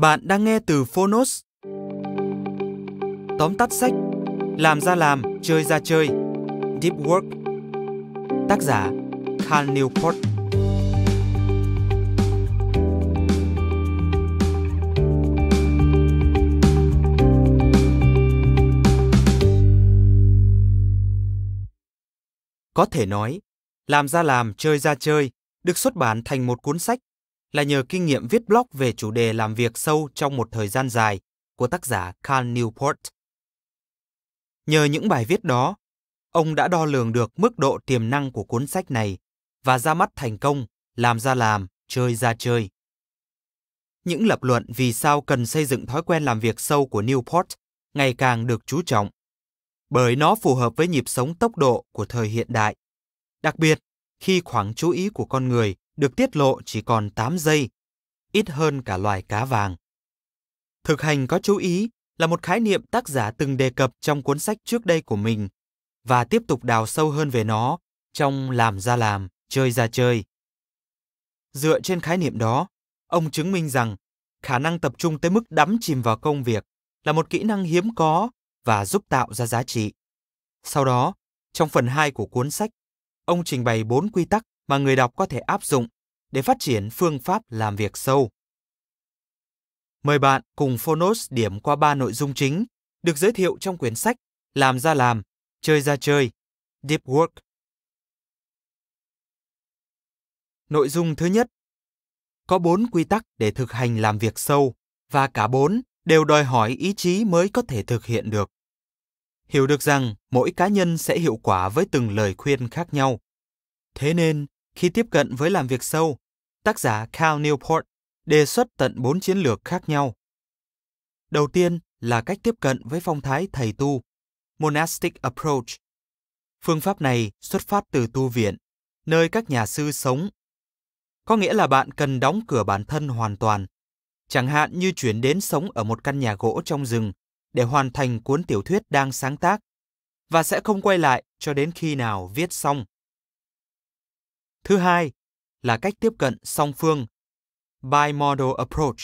Bạn đang nghe từ Phonos. Tóm tắt sách Làm ra làm, chơi ra chơi Deep Work Tác giả Carl Newport Có thể nói, Làm ra làm, chơi ra chơi được xuất bản thành một cuốn sách là nhờ kinh nghiệm viết blog về chủ đề làm việc sâu trong một thời gian dài của tác giả Carl Newport. Nhờ những bài viết đó, ông đã đo lường được mức độ tiềm năng của cuốn sách này và ra mắt thành công, làm ra làm, chơi ra chơi. Những lập luận vì sao cần xây dựng thói quen làm việc sâu của Newport ngày càng được chú trọng, bởi nó phù hợp với nhịp sống tốc độ của thời hiện đại, đặc biệt khi khoảng chú ý của con người được tiết lộ chỉ còn 8 giây, ít hơn cả loài cá vàng. Thực hành có chú ý là một khái niệm tác giả từng đề cập trong cuốn sách trước đây của mình và tiếp tục đào sâu hơn về nó trong làm ra làm, chơi ra chơi. Dựa trên khái niệm đó, ông chứng minh rằng khả năng tập trung tới mức đắm chìm vào công việc là một kỹ năng hiếm có và giúp tạo ra giá trị. Sau đó, trong phần 2 của cuốn sách, ông trình bày 4 quy tắc mà người đọc có thể áp dụng để phát triển phương pháp làm việc sâu. Mời bạn cùng Phonos điểm qua ba nội dung chính được giới thiệu trong quyển sách Làm ra làm, chơi ra chơi, Deep Work. Nội dung thứ nhất Có bốn quy tắc để thực hành làm việc sâu và cả bốn đều đòi hỏi ý chí mới có thể thực hiện được. Hiểu được rằng mỗi cá nhân sẽ hiệu quả với từng lời khuyên khác nhau. Thế nên, khi tiếp cận với làm việc sâu, tác giả Cal Newport đề xuất tận 4 chiến lược khác nhau. Đầu tiên là cách tiếp cận với phong thái thầy tu, monastic approach. Phương pháp này xuất phát từ tu viện, nơi các nhà sư sống. Có nghĩa là bạn cần đóng cửa bản thân hoàn toàn, chẳng hạn như chuyển đến sống ở một căn nhà gỗ trong rừng để hoàn thành cuốn tiểu thuyết đang sáng tác và sẽ không quay lại cho đến khi nào viết xong Thứ hai là cách tiếp cận song phương, bimodal approach.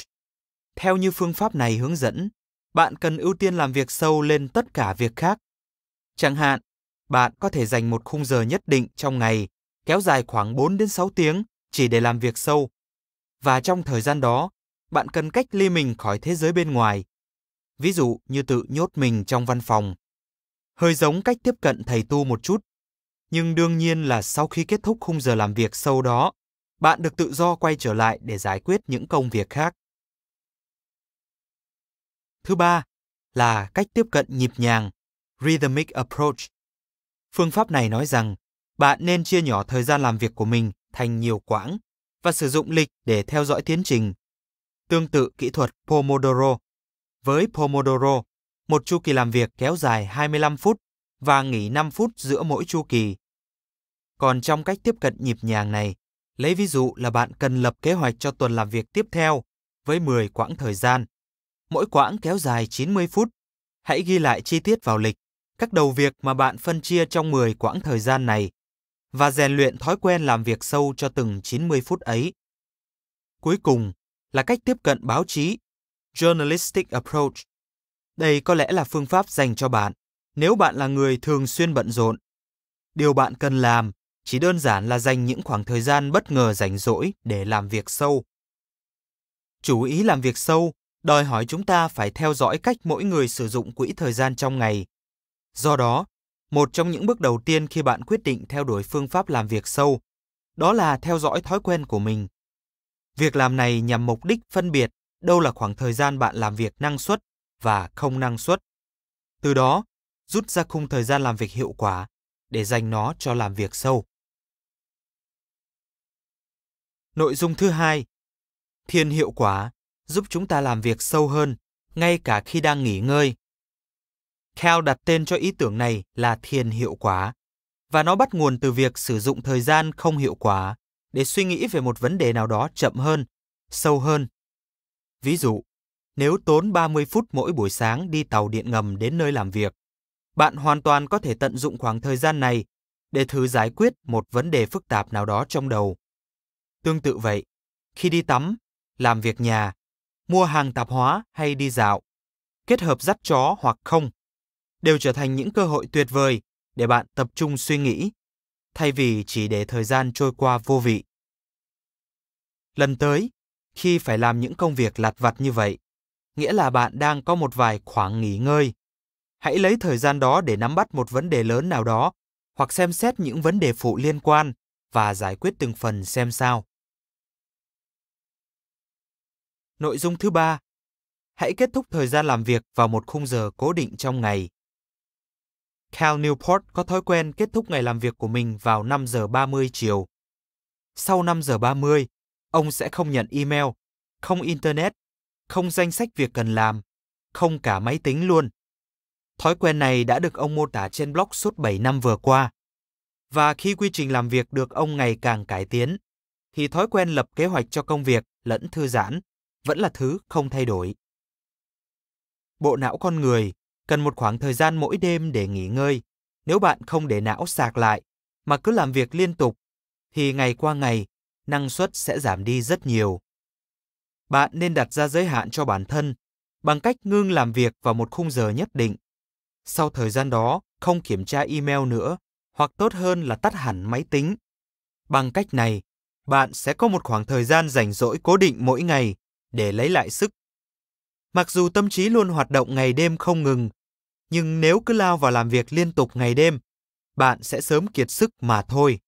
Theo như phương pháp này hướng dẫn, bạn cần ưu tiên làm việc sâu lên tất cả việc khác. Chẳng hạn, bạn có thể dành một khung giờ nhất định trong ngày, kéo dài khoảng 4 đến 6 tiếng chỉ để làm việc sâu. Và trong thời gian đó, bạn cần cách ly mình khỏi thế giới bên ngoài. Ví dụ như tự nhốt mình trong văn phòng. Hơi giống cách tiếp cận thầy tu một chút nhưng đương nhiên là sau khi kết thúc khung giờ làm việc sâu đó, bạn được tự do quay trở lại để giải quyết những công việc khác. Thứ ba là cách tiếp cận nhịp nhàng, rhythmic approach. Phương pháp này nói rằng bạn nên chia nhỏ thời gian làm việc của mình thành nhiều quãng và sử dụng lịch để theo dõi tiến trình. Tương tự kỹ thuật Pomodoro. Với Pomodoro, một chu kỳ làm việc kéo dài 25 phút và nghỉ 5 phút giữa mỗi chu kỳ. Còn trong cách tiếp cận nhịp nhàng này, lấy ví dụ là bạn cần lập kế hoạch cho tuần làm việc tiếp theo với 10 quãng thời gian. Mỗi quãng kéo dài 90 phút. Hãy ghi lại chi tiết vào lịch các đầu việc mà bạn phân chia trong 10 quãng thời gian này và rèn luyện thói quen làm việc sâu cho từng 90 phút ấy. Cuối cùng là cách tiếp cận báo chí, journalistic approach. Đây có lẽ là phương pháp dành cho bạn nếu bạn là người thường xuyên bận rộn điều bạn cần làm chỉ đơn giản là dành những khoảng thời gian bất ngờ rảnh rỗi để làm việc sâu chủ ý làm việc sâu đòi hỏi chúng ta phải theo dõi cách mỗi người sử dụng quỹ thời gian trong ngày do đó một trong những bước đầu tiên khi bạn quyết định theo đuổi phương pháp làm việc sâu đó là theo dõi thói quen của mình việc làm này nhằm mục đích phân biệt đâu là khoảng thời gian bạn làm việc năng suất và không năng suất từ đó rút ra khung thời gian làm việc hiệu quả để dành nó cho làm việc sâu. Nội dung thứ hai, thiên hiệu quả giúp chúng ta làm việc sâu hơn ngay cả khi đang nghỉ ngơi. Cal đặt tên cho ý tưởng này là thiền hiệu quả và nó bắt nguồn từ việc sử dụng thời gian không hiệu quả để suy nghĩ về một vấn đề nào đó chậm hơn, sâu hơn. Ví dụ, nếu tốn 30 phút mỗi buổi sáng đi tàu điện ngầm đến nơi làm việc, bạn hoàn toàn có thể tận dụng khoảng thời gian này để thử giải quyết một vấn đề phức tạp nào đó trong đầu. Tương tự vậy, khi đi tắm, làm việc nhà, mua hàng tạp hóa hay đi dạo, kết hợp dắt chó hoặc không, đều trở thành những cơ hội tuyệt vời để bạn tập trung suy nghĩ, thay vì chỉ để thời gian trôi qua vô vị. Lần tới, khi phải làm những công việc lặt vặt như vậy, nghĩa là bạn đang có một vài khoảng nghỉ ngơi hãy lấy thời gian đó để nắm bắt một vấn đề lớn nào đó hoặc xem xét những vấn đề phụ liên quan và giải quyết từng phần xem sao. Nội dung thứ ba, hãy kết thúc thời gian làm việc vào một khung giờ cố định trong ngày. Cal Newport có thói quen kết thúc ngày làm việc của mình vào 5 giờ 30 chiều. Sau 5 giờ 30, ông sẽ không nhận email, không internet, không danh sách việc cần làm, không cả máy tính luôn. Thói quen này đã được ông mô tả trên blog suốt 7 năm vừa qua. Và khi quy trình làm việc được ông ngày càng cải tiến, thì thói quen lập kế hoạch cho công việc lẫn thư giãn vẫn là thứ không thay đổi. Bộ não con người cần một khoảng thời gian mỗi đêm để nghỉ ngơi. Nếu bạn không để não sạc lại mà cứ làm việc liên tục thì ngày qua ngày năng suất sẽ giảm đi rất nhiều. Bạn nên đặt ra giới hạn cho bản thân bằng cách ngưng làm việc vào một khung giờ nhất định sau thời gian đó, không kiểm tra email nữa, hoặc tốt hơn là tắt hẳn máy tính. Bằng cách này, bạn sẽ có một khoảng thời gian rảnh rỗi cố định mỗi ngày để lấy lại sức. Mặc dù tâm trí luôn hoạt động ngày đêm không ngừng, nhưng nếu cứ lao vào làm việc liên tục ngày đêm, bạn sẽ sớm kiệt sức mà thôi.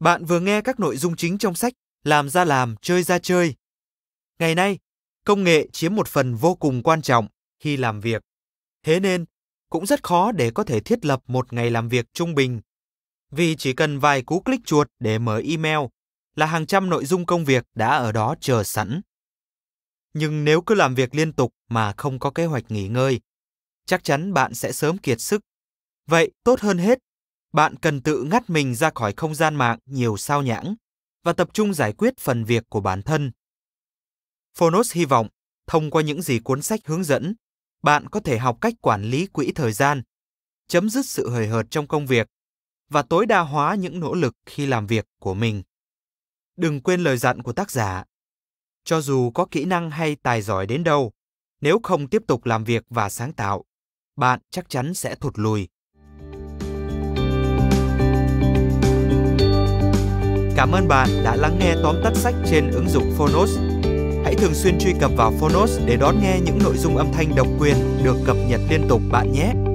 Bạn vừa nghe các nội dung chính trong sách Làm ra làm, chơi ra chơi. Ngày nay, công nghệ chiếm một phần vô cùng quan trọng khi làm việc. Thế nên, cũng rất khó để có thể thiết lập một ngày làm việc trung bình. Vì chỉ cần vài cú click chuột để mở email là hàng trăm nội dung công việc đã ở đó chờ sẵn. Nhưng nếu cứ làm việc liên tục mà không có kế hoạch nghỉ ngơi, chắc chắn bạn sẽ sớm kiệt sức. Vậy, tốt hơn hết, bạn cần tự ngắt mình ra khỏi không gian mạng nhiều sao nhãng và tập trung giải quyết phần việc của bản thân. Phonos hy vọng, thông qua những gì cuốn sách hướng dẫn, bạn có thể học cách quản lý quỹ thời gian, chấm dứt sự hời hợt trong công việc và tối đa hóa những nỗ lực khi làm việc của mình. Đừng quên lời dặn của tác giả. Cho dù có kỹ năng hay tài giỏi đến đâu, nếu không tiếp tục làm việc và sáng tạo, bạn chắc chắn sẽ thụt lùi. Cảm ơn bạn đã lắng nghe tóm tắt sách trên ứng dụng Phonos thường xuyên truy cập vào Phonos để đón nghe những nội dung âm thanh độc quyền được cập nhật liên tục bạn nhé.